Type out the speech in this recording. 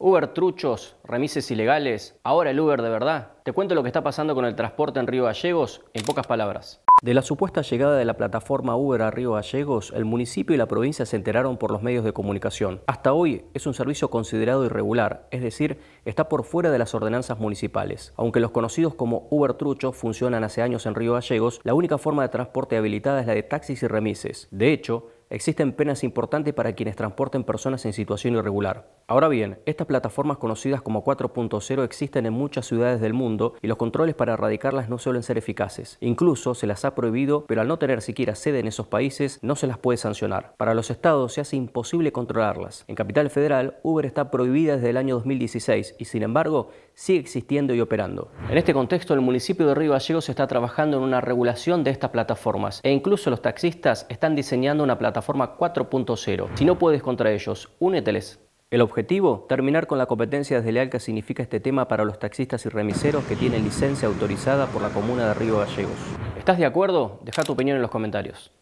Uber truchos, remises ilegales, ahora el Uber de verdad. Te cuento lo que está pasando con el transporte en Río Gallegos en pocas palabras. De la supuesta llegada de la plataforma Uber a Río Gallegos, el municipio y la provincia se enteraron por los medios de comunicación. Hasta hoy es un servicio considerado irregular, es decir, está por fuera de las ordenanzas municipales. Aunque los conocidos como Uber truchos funcionan hace años en Río Gallegos, la única forma de transporte habilitada es la de taxis y remises. De hecho, existen penas importantes para quienes transporten personas en situación irregular. Ahora bien, estas plataformas conocidas como 4.0 existen en muchas ciudades del mundo y los controles para erradicarlas no suelen ser eficaces. Incluso se las ha prohibido, pero al no tener siquiera sede en esos países, no se las puede sancionar. Para los estados se hace imposible controlarlas. En Capital Federal, Uber está prohibida desde el año 2016 y sin embargo sigue existiendo y operando. En este contexto, el municipio de Río Gallegos está trabajando en una regulación de estas plataformas e incluso los taxistas están diseñando una plataforma forma 4.0. Si no puedes contra ellos, úneteles. El objetivo, terminar con la competencia desleal que significa este tema para los taxistas y remiseros que tienen licencia autorizada por la comuna de Río Gallegos. ¿Estás de acuerdo? Deja tu opinión en los comentarios.